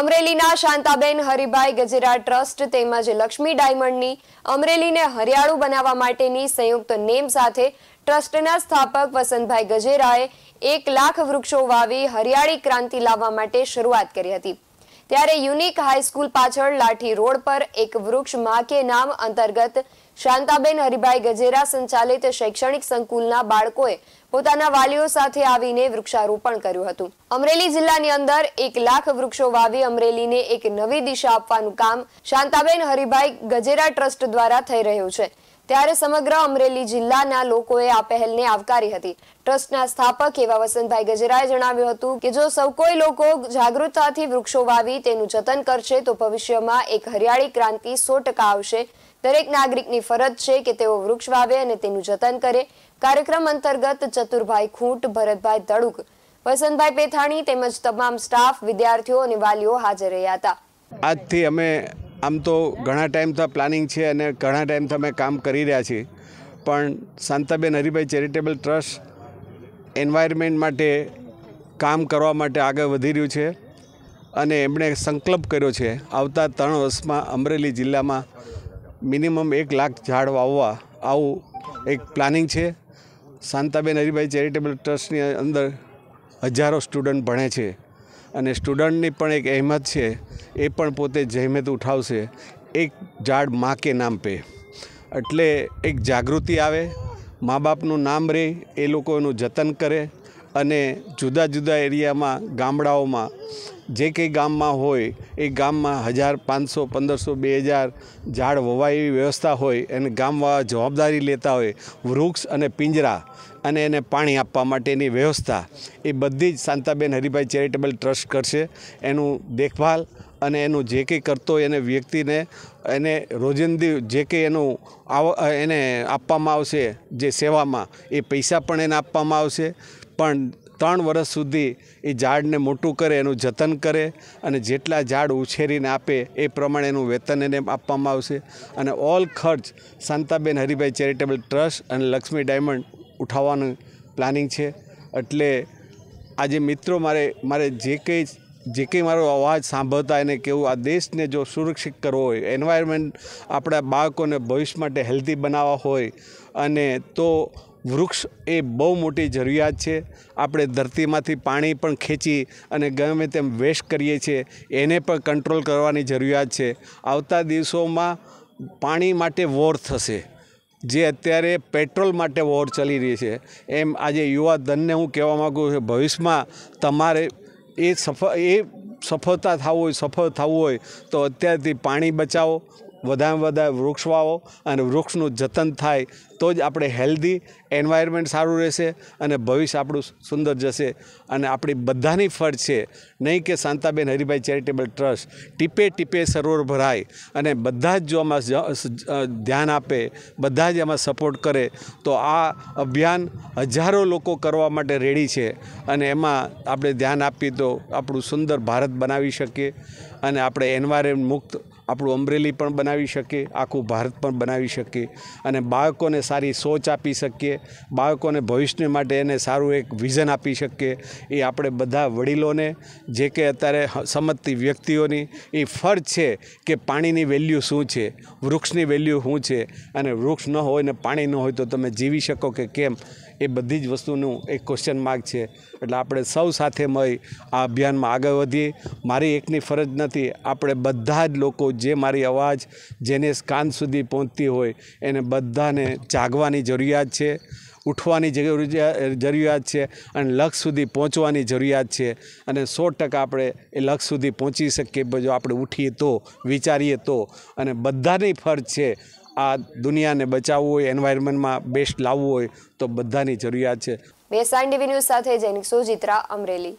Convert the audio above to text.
અમરેલીના શાંતાબેન હરિભાઈ ગજેરા ટ્રસ્ટ તેમજ લક્ષ્મી ડાયમંડની અમરેલીને હરિયાળું બનાવવા માટેની સંયુક્ત નેમ સાથે ટ્રસ્ટના સ્થાપક વસંતભાઈ ગજેરાએ એક લાખ વૃક્ષો વાવી હરિયાળી ક્રાંતિ લાવવા માટે શરૂઆત કરી હતી ત્યારે યુનિક હાઈસ્કૂલ પાછળ લાઠી રોડ પર એક વૃક્ષ માં કે નામ અંતર્ગત શાંતાબેન હરિભાઈ ગજેરા સંચાલિત શૈક્ષણિક સંકુલના બાળકોએ પોતાના વાલીઓ સાથે આવીને વૃક્ષારોપણ કર્યું હતું અમરેલી જિલ્લાની અંદર એક લાખ વૃક્ષો વાવી અમરેલીને એક નવી દિશા આપવાનું કામ શાંતાબેન હરિભાઈ ગજેરા ટ્રસ્ટ દ્વારા થઈ રહ્યું છે ત્યારે સમગ્ર અમરેલી જિલ્લાના લોકોએ આ પહેલને આવકારી હતી ટ્રસ્ટના સ્થાપક એવા વસંતભાઈ ગજરાએ જણાવ્યું હતું કે જો સૌ કોઈ લોકો જાગૃતતાથી વૃક્ષો વાવી તેનું જતન કરશે તો ભવિષ્યમાં એક હરિયાળી ક્રાંતિ સો આવશે દરેક નાગરિકની ફરજ છે કે તેઓ વૃક્ષ વાવે અને તેનું જતન કરે કાર્યક્રમ અંતર્ગત ચતુરભાઈ ખૂંટ ભરતભાઈ દળુક વસંતભાઈ પેથાણી તેમજ તમામ સ્ટાફ વિદ્યાર્થીઓ અને વાલીઓ હાજર રહ્યા હતા આજથી અમે આમ તો ઘણા ટાઈમથી પ્લાનિંગ છે અને ઘણા ટાઈમથી અમે કામ કરી રહ્યા છીએ પણ Shantaben Haribhai charitable trust environment માટે કામ કરવા માટે આગળ વધી રહ્યું છે અને એમણે સંકલ્પ કર્યો છે આવતા ત્રણ વર્ષમાં અમરેલી જિલ્લામાં મિનિમમ એક લાખ ઝાડ વાવવા આવું એક પ્લાનિંગ છે શાંતાબેન હરિભાઈ ચેરિટેબલ ટ્રસ્ટની અંદર હજારો સ્ટુડન્ટ ભણે છે અને સ્ટુડન્ટની પણ એક અહેમત છે એ પણ પોતે જહેમત ઉઠાવશે એક ઝાડ મા કે નામ પે એટલે એક જાગૃતિ આવે મા બાપનું નામ રહે એ લોકો એનું જતન કરે અને જુદા જુદા એરિયામાં ગામડાઓમાં જે કંઈ ગામમાં હોય એ ગામમાં હજાર પાંચસો પંદરસો બે હજાર ઝાડ વવાય એવી વ્યવસ્થા હોય અને ગામવાળા જવાબદારી લેતા હોય વૃક્ષ અને પિંજરા અને એને પાણી આપવા માટેની વ્યવસ્થા એ બધી જ શાંતાબેન હરિભાઈ ચેરિટેબલ ટ્રસ્ટ કરશે એનું દેખભાલ અને એનું જે કંઈ કરતો એને વ્યક્તિને એને રોજિંદી જે કંઈ એનું આવ એને આપવામાં આવશે જે સેવામાં એ પૈસા પણ એને આપવામાં આવશે પણ ત્રણ વર્ષ સુધી એ ઝાડને મોટું કરે એનું જતન કરે અને જેટલા ઝાડ ઉછેરીને આપે એ પ્રમાણે એનું વેતન એને આપવામાં આવશે અને ઓલ ખર્ચ શાંતાબેન હરિભાઈ ચેરિટેબલ ટ્રસ્ટ અને લક્ષ્મી ડાયમંડ ઉઠાવવાનું પ્લાનિંગ છે એટલે આજે મિત્રો મારે મારે જે કંઈ જે કંઈ મારો અવાજ સાંભળતા એને કેવું આ દેશને જો સુરક્ષિત કરવો હોય એન્વાયરમેન્ટ આપણા બાળકોને ભવિષ્ય માટે હેલ્ધી બનાવવા હોય અને તો વૃક્ષ એ બહુ મોટી જરૂરિયાત છે આપણે ધરતીમાંથી પાણી પણ ખેંચી અને ગમે તેમ વેસ્ટ કરીએ છીએ એને પણ કંટ્રોલ કરવાની જરૂરિયાત છે આવતા દિવસોમાં પાણી માટે વોર થશે જે અત્યારે પેટ્રોલ માટે વોર ચાલી રહી છે એમ આજે યુવા ધનને હું કહેવા માગું છું ભવિષ્યમાં તમારે એ સફળ એ સફળતા થવું હોય સફળ થવું હોય તો અત્યારથી પાણી બચાવો વધારેમાં વધારે વૃક્ષ વાવો અને વૃક્ષનું જતન થાય તો જ આપણે હેલ્ધી એન્વાયરમેન્ટ સારું રહેશે અને ભવિષ્ય આપણું સુંદર જશે અને આપણી બધાની ફળ છે નહીં કે શાંતાબેન હરિભાઈ ચેરિટેબલ ટ્રસ્ટ ટીપે ટીપે સરોવર ભરાય અને બધા જ જો આમાં ધ્યાન આપે બધા જ એમાં સપોર્ટ કરે તો આ અભિયાન હજારો લોકો કરવા માટે રેડી છે અને એમાં આપણે ધ્યાન આપીએ તો આપણું સુંદર ભારત બનાવી શકીએ અને આપણે એન્વાયરમેન્ટ મુક્ત આપણું અમરેલી પણ બનાવી શકીએ આખું ભારત પણ બનાવી શકીએ અને બાળકોને સારી સોચ આપી શકીએ બાળકોને ભવિષ્ય માટે એને સારું એક વિઝન આપી શકીએ એ આપણે બધા વડીલોને જે કે અત્યારે સમજતી વ્યક્તિઓની એ ફરજ છે કે પાણીની વેલ્યુ શું છે વૃક્ષની વેલ્યુ શું છે અને વૃક્ષ ન હોય ને પાણી ન હોય તો તમે જીવી શકો કે કેમ એ બધી જ વસ્તુનું એક ક્વેશ્ચન માર્ક છે એટલે આપણે સૌ સાથે મળી આ અભિયાનમાં આગળ વધીએ મારી એકની ફરજ નથી આપણે બધા જ લોકો જે મારી અવાજ જેને કાન સુધી પહોંચતી હોય એને બધાને જાગવાની જરૂરિયાત છે ઉઠવાની જરૂરિયાત છે અને લક્ષ સુધી પહોંચવાની જરૂરિયાત છે અને સો ટકા આપણે એ લક્ષ સુધી પહોંચી શકીએ જો આપણે ઉઠીએ તો વિચારીએ તો અને બધાની ફરજ છે આ દુનિયાને બચાવવું હોય એન્વાયરમેન્ટમાં બેસ્ટ લાવવું હોય તો બધાની જરૂરિયાત છે બેસાઇન ટીવી ન્યૂઝ સાથે જૈનિક સુજિત્રા અમરેલી